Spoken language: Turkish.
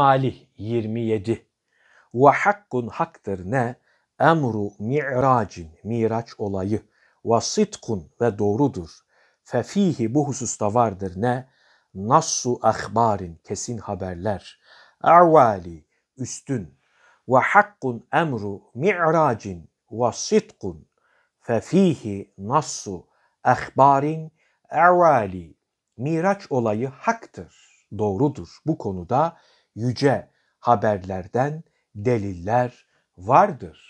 Cemalih 27 Ve hakkun haktır ne? Emru mi'racin, miraç olayı. Ve sitkun ve doğrudur. Fefihi bu hususta vardır ne? Nassu ahbarin, kesin haberler. Ervali, üstün. Ve hakkun emru mi'racin ve sitkun. Fefihi nassu ahbarin ervali. Miraç olayı haktır, doğrudur. Bu konuda yüce haberlerden deliller vardır.